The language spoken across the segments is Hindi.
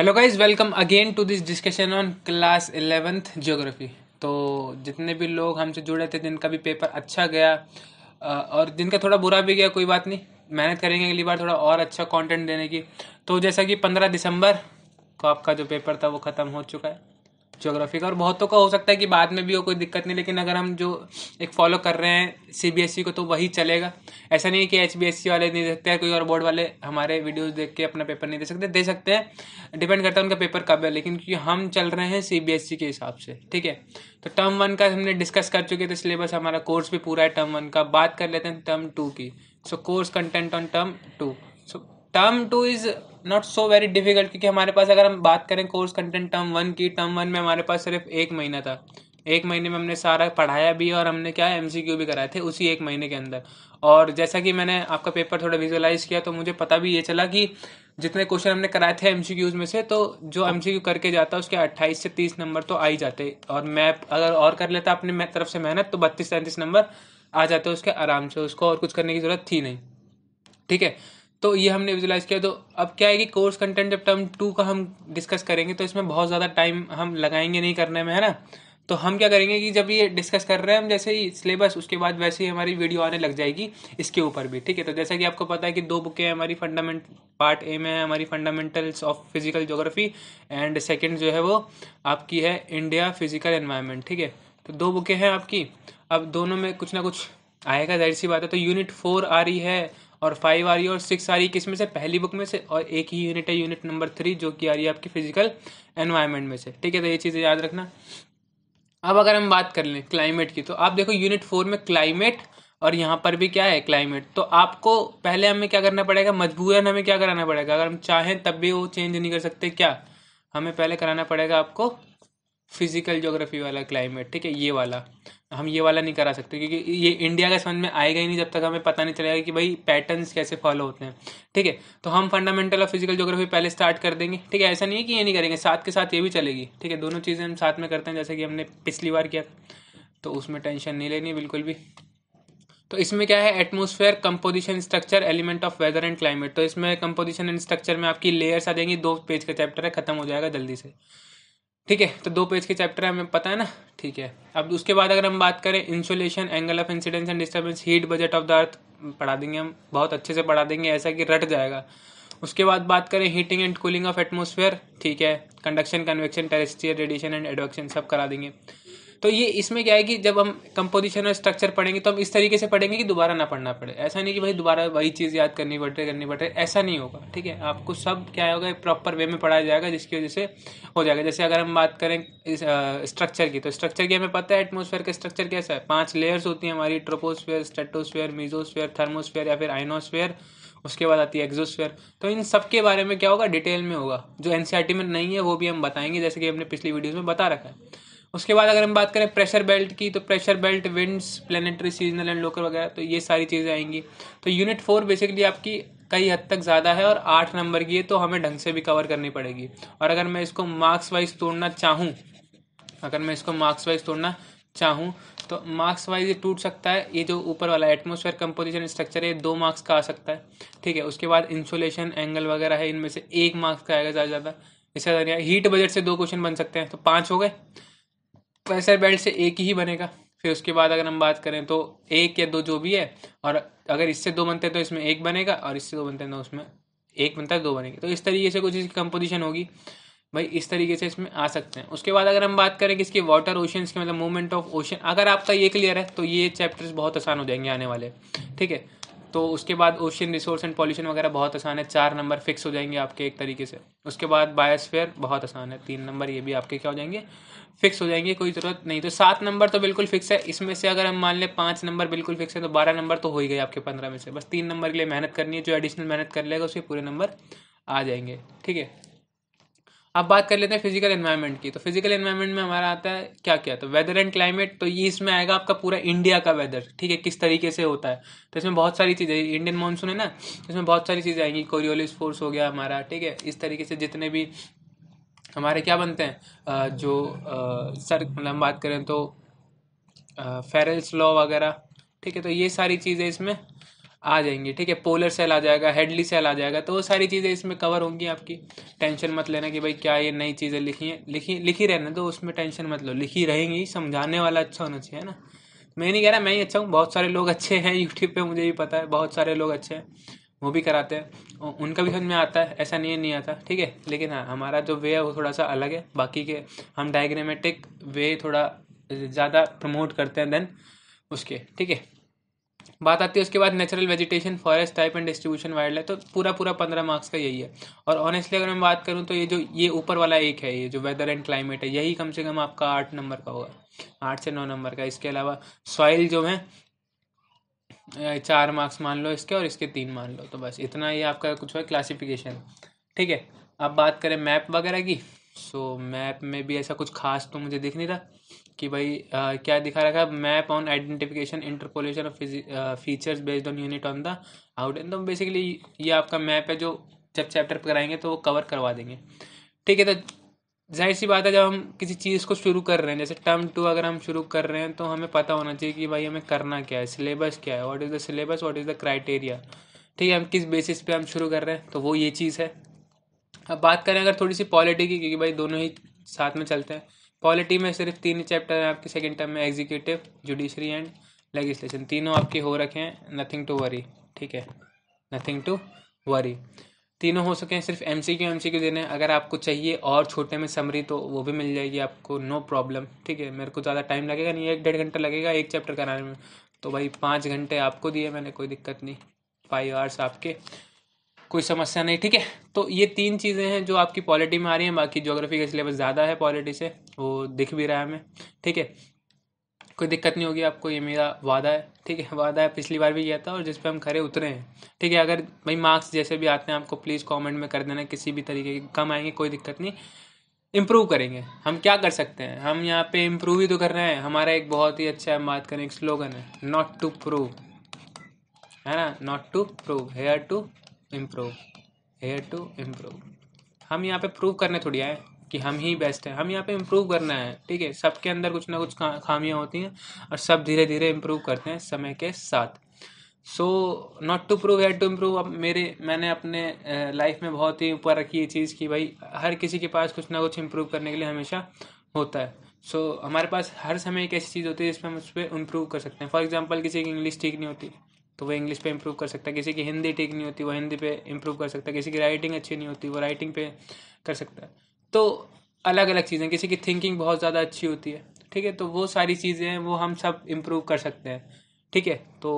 hello guys welcome again to this discussion on class eleventh geography तो जितने भी लोग हमसे जुड़े थे जिनका भी पेपर अच्छा गया और जिनका थोड़ा बुरा भी गया कोई बात नहीं मेहनत करेंगे अगली बार थोड़ा और अच्छा कंटेंट देने की तो जैसा कि पंद्रह दिसंबर को आपका जो पेपर था वो ख़त्म हो चुका है जोग्राफी का और बहुतों तो का हो सकता है कि बाद में भी हो कोई दिक्कत नहीं लेकिन अगर हम जो एक फॉलो कर रहे हैं सीबीएसई e को तो वही चलेगा ऐसा नहीं है कि सी e वाले नहीं देखते हैं कोई और बोर्ड वाले हमारे वीडियोज़ देख के अपना पेपर नहीं दे सकते दे सकते हैं डिपेंड करता है उनका पेपर कब है लेकिन क्योंकि हम चल रहे हैं सी e के हिसाब से ठीक है तो टर्म वन का हमने डिस्कस कर चुके थे सिलेबस हमारा कोर्स भी पूरा है टर्म वन का बात कर लेते हैं टर्म टू की so course content on term two so term two is not so very difficult क्योंकि हमारे पास अगर हम बात करें कोर्स कंटेंट टर्म वन की टर्म वन में हमारे पास सिर्फ एक महीना था एक महीने में हमने सारा पढ़ाया भी और हमने क्या एम सी क्यू भी कराए थे उसी एक महीने के अंदर और जैसा कि मैंने आपका पेपर थोड़ा विजुअलाइज किया तो मुझे पता भी ये चला कि जितने क्वेश्चन हमने कराए थे एम सी क्यूज़ में से तो जो एम सी क्यू करके जाता है उसके अट्ठाईस से तीस नंबर तो आ ही जाते और मैं अगर और कर लेता अपनी तरफ से मेहनत तो बत्तीस तैंतीस नंबर आ जाते उसके आराम से उसको और कुछ करने की ज़रूरत थी नहीं ठीक है तो ये हमने विजुलाइज किया तो अब क्या है कि कोर्स कंटेंट जब टर्म टू का हम डिस्कस करेंगे तो इसमें बहुत ज़्यादा टाइम हम लगाएंगे नहीं करने में है ना तो हम क्या करेंगे कि जब ये डिस्कस कर रहे हैं हम जैसे ही सिलेबस उसके बाद वैसे ही हमारी वीडियो आने लग जाएगी इसके ऊपर भी ठीक है तो जैसा कि आपको पता है कि दो बुकें हैं हमारी फंडामेंट पार्ट ए में है हमारी fundamentals of physical geography and second जो है वो आपकी है इंडिया फिजिकल एनवायरमेंट ठीक है तो दो बुकें हैं आपकी अब दोनों में कुछ ना कुछ आएगा जाहिर सी बात है तो यूनिट फोर आ रही है और फाइव आ रही है और सिक्स आ रही है किसमें से पहली बुक में से और एक ही यूनिट है यूनिट नंबर थ्री जो कि आ रही है आपकी फिजिकल एनवायरमेंट में से ठीक है तो ये चीज़ें याद रखना अब अगर हम बात कर लें क्लाइमेट की तो आप देखो यूनिट फोर में क्लाइमेट और यहाँ पर भी क्या है क्लाइमेट तो आपको पहले हमें क्या करना पड़ेगा मजबूरन हमें क्या कराना पड़ेगा अगर हम चाहें तब भी वो चेंज नहीं कर सकते क्या हमें पहले कराना पड़ेगा आपको फिजिकल ज्योग्राफी वाला क्लाइमेट ठीक है ये वाला हम ये वाला नहीं करा सकते क्योंकि ये इंडिया के समझ में आएगा ही नहीं जब तक हमें पता नहीं चलेगा कि भाई पैटर्न्स कैसे फॉलो होते हैं ठीक है तो हम फंडामेंटल ऑफ फिजिकल जोग्राफी पहले स्टार्ट कर देंगे ठीक है ऐसा नहीं है कि ये नहीं करेंगे साथ के साथ ये भी चलेगी ठीक है दोनों चीज़ें हम साथ में करते हैं जैसे कि हमने पिछली बार किया तो उसमें टेंशन नहीं लेनी बिल्कुल भी तो इसमें क्या है atmosphere composition structure element of weather and climate तो इसमें कंपोजिशन एंड स्ट्रक्चर में आपकी लेयर्स आ जाएंगी दो पेज का चैप्टर है खत्म हो जाएगा जल्दी से ठीक है तो दो पेज के चैप्टर हमें पता है ना ठीक है अब उसके बाद अगर हम बात करें insolation angle of incidence and disturbance heat budget of the earth पढ़ा देंगे हम बहुत अच्छे से पढ़ा देंगे ऐसा कि रट जाएगा उसके बाद बात करें heating and cooling of atmosphere ठीक है conduction convection terrestrial radiation and advection सब करा देंगे तो ये इसमें क्या है कि जब हम कंपोजिशन और स्ट्रक्चर पढ़ेंगे तो हम इस तरीके से पढ़ेंगे कि दोबारा ना पढ़ना पड़े ऐसा नहीं कि भाई दोबारा वही चीज़ याद करनी पड़ रही करनी पड़ रही ऐसा नहीं होगा ठीक है आपको सब क्या होगा प्रॉपर वे में पढ़ाया जाएगा जिसकी वजह से हो जाएगा जैसे अगर हम बात करें स्ट्रक्चर की तो स्ट्रक्चर की हमें पता है एटमोसफेयर का स्ट्रक्चर कैसा है पाँच लेयर्स होती हैं हमारी ट्रोपोस्फेयर स्टेटोस्फेयर मीजोस्फेयर थर्मोस्फेयर या फिर आइनोस्फेयर उसके बाद आती है एक्जोस्फेयर तो इन सब के बारे में क्या होगा डिटेल में होगा जो एन e में नहीं है वो भी हम बताएंगे जैसे कि हमने पिछली वीडियोज़ में बता रखा है उसके बाद अगर हम बात करें प्रेशर बेल्ट की तो pressure belt winds planetary seasonal and local वगैरह तो ये सारी चीज़ें आएंगी तो यूनिट फोर बेसिकली आपकी कई हद तक ज़्यादा है और आठ नंबर की है तो हमें ढंग से भी कवर करनी पड़ेगी और अगर मैं इसको मार्क्स वाइज तोड़ना चाहूँ अगर मैं इसको मार्क्स वाइज तोड़ना चाहूँ तो मार्क्स वाइज ये टूट सकता है ये जो ऊपर वाला एटमोसफेयर कंपोजिशन स्ट्रक्चर है दो मार्क्स का आ सकता है ठीक है उसके बाद इंसुलेशन एंगल वगैरह है इनमें से एक मार्क्स का आएगा ज़्यादा ज़्यादा इससे ज़्यादा हीट बजट से दो क्वेश्चन बन सकते हैं तो पाँच हो गए प्रेशर बेल्ट से एक ही बनेगा फिर उसके बाद अगर हम बात करें तो एक या दो जो भी है और अगर इससे दो बनते हैं तो इसमें एक बनेगा और इससे दो बनते हैं तो उसमें एक बनता है दो बनेंगे तो इस तरीके से कुछ इसकी कंपोजिशन होगी भाई इस तरीके से इसमें आ सकते हैं उसके बाद अगर हम बात करें कि इसके वाटर ओशन के मतलब मूवमेंट ऑफ ओशन अगर आपका ये क्लियर है तो ये चैप्टर्स बहुत आसान हो जाएंगे आने वाले ठीक है तो उसके बाद ओशियन रिसोर्स एंड पॉल्यूशन वगैरह बहुत आसान है चार नंबर फिक्स हो जाएंगे आपके एक तरीके से उसके बाद बायोस्फेयर बहुत आसान है तीन नंबर ये भी आपके क्या हो जाएंगे फिक्स हो जाएंगे कोई ज़रूरत नहीं तो सात नंबर तो बिल्कुल फिक्स है इसमें से अगर हम मान लें पाँच नंबर बिल्कुल फिक्स है तो बारह नंबर तो हो ही गए आपके पंद्रह में से बस तीन नंबर के लिए मेहनत करनी है जो एडिशनल मेहनत कर लेगा उसके पूरे नंबर आ जाएंगे ठीक है अब बात कर लेते हैं फिजिकल एनवायरनमेंट की तो फिजिकल एनवायरनमेंट में हमारा आता है क्या क्या तो वेदर एंड क्लाइमेट तो ये इसमें आएगा आपका पूरा इंडिया का वेदर ठीक है किस तरीके से होता है तो इसमें बहुत सारी चीज़ें इंडियन मानसून है ना इसमें बहुत सारी चीज़ें आएंगी कोरियोलिस फोर्स हो गया हमारा ठीक है इस तरीके से जितने भी हमारे क्या बनते हैं जो सर मतलब हम बात करें तो फेरल्स लॉ वगैरह ठीक है तो ये सारी चीज़ें इसमें आ जाएंगी ठीक है पोलर सेल आ जाएगा हेडली सेल आ जाएगा तो वो सारी चीज़ें इसमें कवर होंगी आपकी टेंशन मत लेना कि भाई क्या ये नई चीज़ें लिखी हैं लिखी लिखी रहना तो उसमें टेंशन मत लो लिखी रहेंगी समझाने वाला अच्छा होना चाहिए ना मैं नहीं कह रहा मैं ही अच्छा हूँ बहुत सारे लोग अच्छे हैं यूट्यूब पर मुझे भी पता है बहुत सारे लोग अच्छे हैं वो भी कराते हैं उनका भी समझ में आता है ऐसा नहीं नहीं आता ठीक है लेकिन हाँ हमारा जो वे है वो थोड़ा सा अलग है बाकी के हम डायग्रामेटिक वे थोड़ा ज़्यादा प्रमोट करते हैं देन उसके ठीक है बात आती है उसके बाद natural vegetation forest type and distribution wildlife तो पूरा पूरा पंद्रह मार्क्स का यही है और ऑनेस्टली अगर मैं बात करूँ तो ये जो ये ऊपर वाला एक है ये जो वेदर एंड क्लाइमेट है यही कम से कम आपका आठ नंबर का होगा आठ से नौ नंबर का इसके अलावा सॉइल जो है चार मार्क्स मान लो इसके और इसके तीन मान लो तो बस इतना ही आपका कुछ है क्लासिफिकेशन ठीक है अब बात करें मैप वगैरह की सो मैप में भी ऐसा कुछ खास तो मुझे दिख नहीं रहा कि भाई आ, क्या दिखा रखा है map on identification interpolation of features based on unit on the out तो बेसिकली ये आपका मैप है जो जब चैप्टर कराएंगे तो वो कवर करवा देंगे ठीक है तो जाहिर सी बात है जब हम किसी चीज़ को शुरू कर रहे हैं जैसे टर्म टू अगर हम शुरू कर रहे हैं तो हमें पता होना चाहिए कि भाई हमें करना क्या है सिलेबस क्या है what is the syllabus what is the criteria ठीक है हम किस बेसिस पे हम शुरू कर रहे हैं तो वो ये चीज़ है अब बात करें अगर थोड़ी सी पॉलिटी की क्योंकि भाई दोनों ही साथ में चलते हैं पॉलिटी में सिर्फ तीन चैप्टर हैं आपके सेकेंड टर्म में एग्जीक्यूटिव जुडिशरी एंड लेजिस्लेशन तीनों आपके हो रखे हैं नथिंग टू वरी ठीक है नथिंग टू वरी तीनों हो सके हैं सिर्फ M C Q M C Q देने अगर आपको चाहिए और छोटे में समरी तो वो भी मिल जाएगी आपको नो प्रॉब्लम ठीक है मेरे को ज़्यादा टाइम लगेगा नहीं एक डेढ़ घंटा लगेगा एक चैप्टर कराने में तो भाई पाँच घंटे आपको दिए मैंने कोई दिक्कत नहीं फाइव आवर्स आपके कोई समस्या नहीं ठीक है तो ये तीन चीज़ें हैं जो आपकी पॉलिटी में आ रही हैं बाकी ज्योग्राफी का सिलेबस ज़्यादा है पॉलिटी से वो दिख भी रहा है हमें ठीक है कोई दिक्कत नहीं होगी आपको ये मेरा वादा है ठीक है वादा है पिछली बार भी किया था और जिस पर हम खड़े उतरे हैं ठीक है अगर भाई मार्क्स जैसे भी आते हैं आपको प्लीज़ कॉमेंट में कर देना किसी भी तरीके के कम आएंगे कोई दिक्कत नहीं इम्प्रूव करेंगे हम क्या कर सकते हैं हम यहाँ पे इम्प्रूव ही तो कर रहे हैं हमारा एक बहुत ही अच्छा हम बात करें एक स्लोगन है नॉट टू प्रूव है ना not to prove here to improve here to improve हम यहाँ पे प्रूव करने थोड़ी आए कि हम ही बेस्ट हैं हम यहाँ पे इम्प्रूव करना है ठीक है सबके अंदर कुछ ना कुछ खामियाँ होती हैं और सब धीरे धीरे इम्प्रूव करते हैं समय के साथ so not to prove here to improve अब मेरे मैंने अपने लाइफ में बहुत ही ऊपर रखी ये चीज़ कि भाई हर किसी के पास कुछ ना कुछ इम्प्रूव करने के लिए हमेशा होता है सो so, हमारे पास हर समय एक ऐसी चीज़ होती है जिसमें हम उस पर इम्प्रूव कर सकते हैं फॉर एग्जाम्पल किसी की इंग्लिश ठीक नहीं होती तो वो इंग्लिश पे इम्प्रूव कर सकता है किसी की हिंदी ठीक नहीं होती वो हिंदी पे इम्प्रूव कर सकता है किसी की राइटिंग अच्छी नहीं होती वो राइटिंग पे कर सकता है तो अलग अलग चीज़ें किसी की थिंकिंग बहुत ज़्यादा अच्छी होती है ठीक है तो वो सारी चीज़ें हैं वो हम सब इम्प्रूव कर सकते हैं ठीक है तो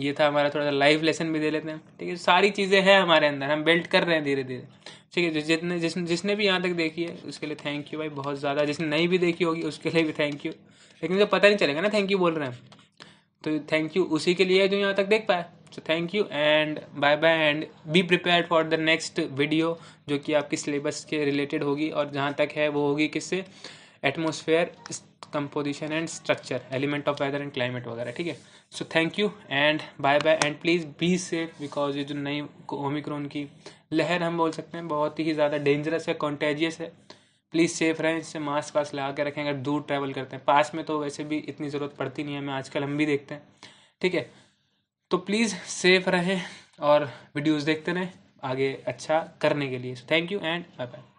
ये था हमारा थोड़ा सा लाइव लेसन भी दे लेते हैं ठीक है सारी चीज़ें हैं हमारे अंदर हम बिल्ड कर रहे हैं धीरे धीरे ठीक है जितने जिस जिसने भी यहाँ तक देखी है उसके लिए थैंक यू भाई बहुत ज़्यादा जिसने नहीं भी देखी होगी उसके लिए भी थैंक यू लेकिन मुझे पता नहीं चलेगा ना थैंक यू बोल रहे हैं तो थैंक यू उसी के लिए जो यहाँ तक देख पाए so thank you and bye bye and be prepare for the next video जो कि आपकी सिलेबस के रिलेटेड होगी और जहाँ तक है वो होगी किससे atmosphere composition and structure element of weather and climate वगैरह ठीक है so thank you and bye bye and please be safe because ये जो नई ओमिक्रोन की लहर हम बोल सकते हैं बहुत ही ज़्यादा डेंजरस है कॉन्टेजियस है प्लीज़ सेफ रहें इससे मास्क वास्क लगा के रखें अगर दूर ट्रैवल करते हैं पास में तो वैसे भी इतनी ज़रूरत पड़ती नहीं है हमें आजकल हम भी देखते हैं ठीक है तो प्लीज़ सेफ रहें और वीडियोज़ देखते रहें आगे अच्छा करने के लिए thank you and bye bye